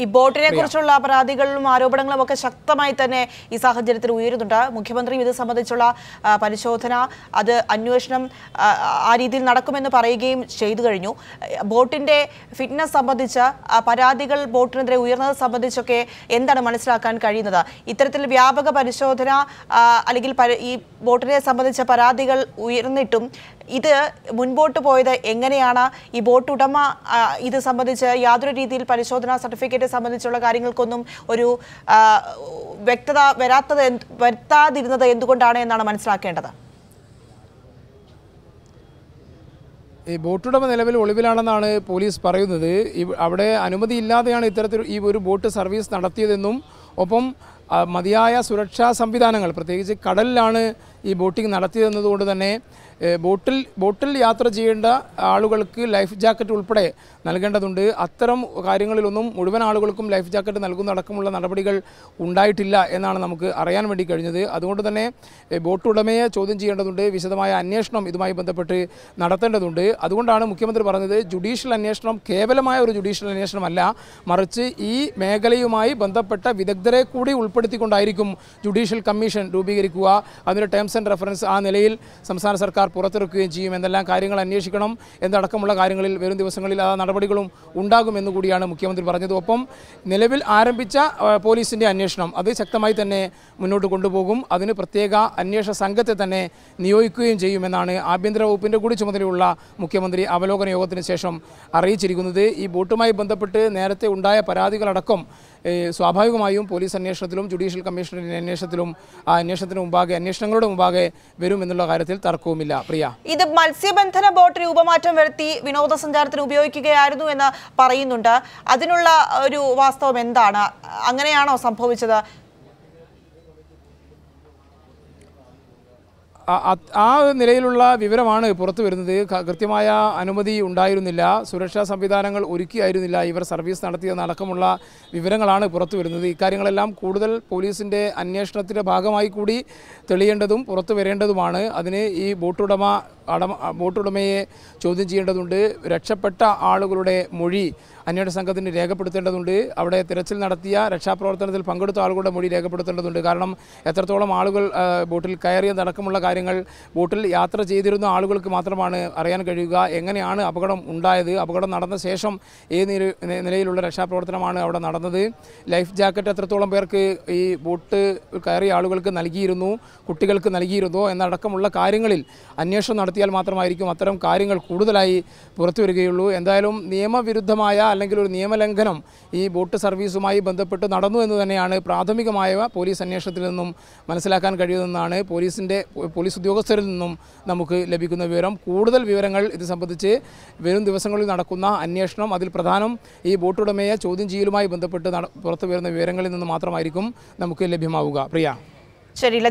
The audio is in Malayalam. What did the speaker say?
ഈ ബോട്ടിനെ കുറിച്ചുള്ള പരാതികളിലും ആരോപണങ്ങളും ഒക്കെ ശക്തമായി തന്നെ ഈ സാഹചര്യത്തിൽ ഉയരുന്നുണ്ട് മുഖ്യമന്ത്രിയും ഇത് സംബന്ധിച്ചുള്ള പരിശോധന അത് അന്വേഷണം ആ രീതിയിൽ നടക്കുമെന്ന് പറയുകയും ചെയ്തു കഴിഞ്ഞു ബോട്ടിന്റെ ഫിറ്റ്നസ് സംബന്ധിച്ച പരാതികൾ ബോട്ടിനെതിരെ ഉയർന്നത് സംബന്ധിച്ചൊക്കെ എന്താണ് മനസ്സിലാക്കാൻ കഴിയുന്നത് ഇത്തരത്തിൽ വ്യാപക പരിശോധന അല്ലെങ്കിൽ ഈ ബോട്ടിനെ സംബന്ധിച്ച പരാതികൾ ഉയർന്നിട്ടും ഇത് മുൻപോട്ട് പോയത് എങ്ങനെയാണ് ഈ ബോട്ട് ഉടമ ഇത് സംബന്ധിച്ച് യാതൊരു രീതിയിൽ പരിശോധനാ സർട്ടിഫിക്കറ്റ് സംബന്ധിച്ചുള്ള കാര്യങ്ങൾക്കൊന്നും ഒരു വ്യക്തത വരാത്തത് വരുത്താതിരുന്നത് എന്തുകൊണ്ടാണ് എന്നാണ് മനസ്സിലാക്കേണ്ടത് ഈ ബോട്ടുടമ നിലവിൽ ഒളിവിലാണെന്നാണ് പോലീസ് പറയുന്നത് അവിടെ അനുമതിയില്ലാതെയാണ് ഇത്തരത്തിൽ ഈ ഒരു ബോട്ട് സർവീസ് നടത്തിയതെന്നും ഒപ്പം മതിയായ സുരക്ഷാ സംവിധാനങ്ങൾ പ്രത്യേകിച്ച് കടലിലാണ് ഈ ബോട്ടിംഗ് നടത്തിയതെന്നതുകൊണ്ട് തന്നെ ബോട്ടിൽ ബോട്ടിൽ യാത്ര ചെയ്യേണ്ട ആളുകൾക്ക് ലൈഫ് ജാക്കറ്റ് ഉൾപ്പെടെ നൽകേണ്ടതുണ്ട് അത്തരം കാര്യങ്ങളിലൊന്നും മുഴുവൻ ആളുകൾക്കും ലൈഫ് ജാക്കറ്റ് നൽകുന്നതടക്കമുള്ള നടപടികൾ ഉണ്ടായിട്ടില്ല എന്നാണ് നമുക്ക് അറിയാൻ വേണ്ടി കഴിഞ്ഞത് അതുകൊണ്ട് തന്നെ ബോട്ട് ഉടമയെ ചോദ്യം ചെയ്യേണ്ടതുണ്ട് വിശദമായ അന്വേഷണം ഇതുമായി ബന്ധപ്പെട്ട് നടത്തേണ്ടതുണ്ട് അതുകൊണ്ടാണ് മുഖ്യമന്ത്രി പറഞ്ഞത് ജുഡീഷ്യൽ അന്വേഷണം കേവലമായ ഒരു ജുഡീഷ്യൽ അന്വേഷണമല്ല മറിച്ച് ഈ മേഖലയുമായി ബന്ധപ്പെട്ട വിദഗ്ധരെ കൂടി ഉൾപ്പെടുത്തിക്കൊണ്ടായിരിക്കും ജുഡീഷ്യൽ കമ്മീഷൻ രൂപീകരിക്കുക അതിൻ്റെ ടേംസ് ആൻഡ് റെഫറൻസ് ആ നിലയിൽ സംസ്ഥാന സർക്കാർ പുറത്തിറക്കുകയും ചെയ്യും എന്തെല്ലാം കാര്യങ്ങൾ അന്വേഷിക്കണം എന്നടക്കമുള്ള കാര്യങ്ങളിൽ വരും ദിവസങ്ങളിൽ ആ നടപടികളും ഉണ്ടാകുമെന്ന് കൂടിയാണ് മുഖ്യമന്ത്രി പറഞ്ഞത് ഒപ്പം നിലവിൽ ആരംഭിച്ച പോലീസിൻ്റെ അന്വേഷണം അത് ശക്തമായി തന്നെ മുന്നോട്ട് കൊണ്ടുപോകും അതിന് പ്രത്യേക അന്വേഷണ സംഘത്തെ തന്നെ നിയോഗിക്കുകയും ചെയ്യുമെന്നാണ് ആഭ്യന്തര വകുപ്പിൻ്റെ കൂടി ചുമതലയുള്ള മുഖ്യമന്ത്രി അവലോകന യോഗത്തിന് ശേഷം അറിയിച്ചിരിക്കുന്നത് ഈ ബോട്ടുമായി ബന്ധപ്പെട്ട് നേരത്തെ ഉണ്ടായ പരാതികളടക്കം സ്വാഭാവികമായും പോലീസ് അന്വേഷണത്തിലും ജുഡീഷ്യൽ കമ്മീഷണറിൻ്റെ അന്വേഷണത്തിലും ആ അന്വേഷണത്തിന് മുമ്പാകെ അന്വേഷണങ്ങളുടെ മുമ്പാകെ വരും എന്നുള്ള കാര്യത്തിൽ തർക്കവുമില്ല പ്രിയ ഇത് മത്സ്യബന്ധന ബോട്ട് രൂപമാറ്റം വരുത്തി വിനോദസഞ്ചാരത്തിന് ഉപയോഗിക്കുകയായിരുന്നു എന്ന് പറയുന്നുണ്ട് അതിനുള്ള ഒരു വാസ്തവം എന്താണ് അങ്ങനെയാണോ സംഭവിച്ചത് ആ നിലയിലുള്ള വിവരമാണ് പുറത്തു വരുന്നത് കൃത്യമായ അനുമതി ഉണ്ടായിരുന്നില്ല സുരക്ഷാ സംവിധാനങ്ങൾ ഒരുക്കിയായിരുന്നില്ല ഇവർ സർവീസ് നടത്തിയെന്നടക്കമുള്ള വിവരങ്ങളാണ് പുറത്തു വരുന്നത് ഇക്കാര്യങ്ങളെല്ലാം കൂടുതൽ പോലീസിൻ്റെ അന്വേഷണത്തിൻ്റെ ഭാഗമായി കൂടി തെളിയേണ്ടതും പുറത്തു വരേണ്ടതുമാണ് അതിന് ഈ ബോട്ടുടമ അടമ ബോട്ടുടമയെ ചോദ്യം ചെയ്യേണ്ടതുണ്ട് രക്ഷപ്പെട്ട ആളുകളുടെ മൊഴി അന്വേഷണ സംഘത്തിന് രേഖപ്പെടുത്തേണ്ടതുണ്ട് അവിടെ തിരച്ചിൽ നടത്തിയ രക്ഷാപ്രവർത്തനത്തിൽ പങ്കെടുത്ത ആളുകളുടെ മൊഴി രേഖപ്പെടുത്തേണ്ടതുണ്ട് കാരണം എത്രത്തോളം ആളുകൾ ബോട്ടിൽ കയറിയതടക്കമുള്ള കാര്യങ്ങൾ കാര്യങ്ങൾ ബോട്ടിൽ യാത്ര ചെയ്തിരുന്ന ആളുകൾക്ക് മാത്രമാണ് അറിയാൻ കഴിയുക എങ്ങനെയാണ് അപകടം ഉണ്ടായത് അപകടം നടന്ന ശേഷം ഏത് നിലയിലുള്ള രക്ഷാപ്രവർത്തനമാണ് അവിടെ നടന്നത് ലൈഫ് ജാക്കറ്റ് എത്രത്തോളം പേർക്ക് ഈ ബോട്ട് കയറിയ ആളുകൾക്ക് നൽകിയിരുന്നു കുട്ടികൾക്ക് നൽകിയിരുന്നോ എന്നടക്കമുള്ള കാര്യങ്ങളിൽ അന്വേഷണം നടത്തിയാൽ മാത്രമായിരിക്കും അത്തരം കാര്യങ്ങൾ കൂടുതലായി പുറത്തു വരികയുള്ളൂ എന്തായാലും നിയമവിരുദ്ധമായ അല്ലെങ്കിൽ ഒരു നിയമലംഘനം ഈ ബോട്ട് സർവീസുമായി ബന്ധപ്പെട്ട് നടന്നു എന്ന് തന്നെയാണ് പ്രാഥമികമായ പോലീസ് അന്വേഷണത്തിൽ നിന്നും മനസ്സിലാക്കാൻ കഴിയുന്നതെന്നാണ് പോലീസിൻ്റെ പോലീസ് ഉദ്യോഗസ്ഥരിൽ നിന്നും നമുക്ക് ലഭിക്കുന്ന വിവരം കൂടുതൽ വിവരങ്ങൾ ഇത് സംബന്ധിച്ച് വരും ദിവസങ്ങളിൽ നടക്കുന്ന അന്വേഷണം അതിൽ പ്രധാനം ഈ ബോട്ടുടമയെ ചോദ്യം ചെയ്യലുമായി ബന്ധപ്പെട്ട് പുറത്തു വരുന്ന വിവരങ്ങളിൽ നിന്ന് മാത്രമായിരിക്കും നമുക്ക് ലഭ്യമാവുക പ്രിയ ശരി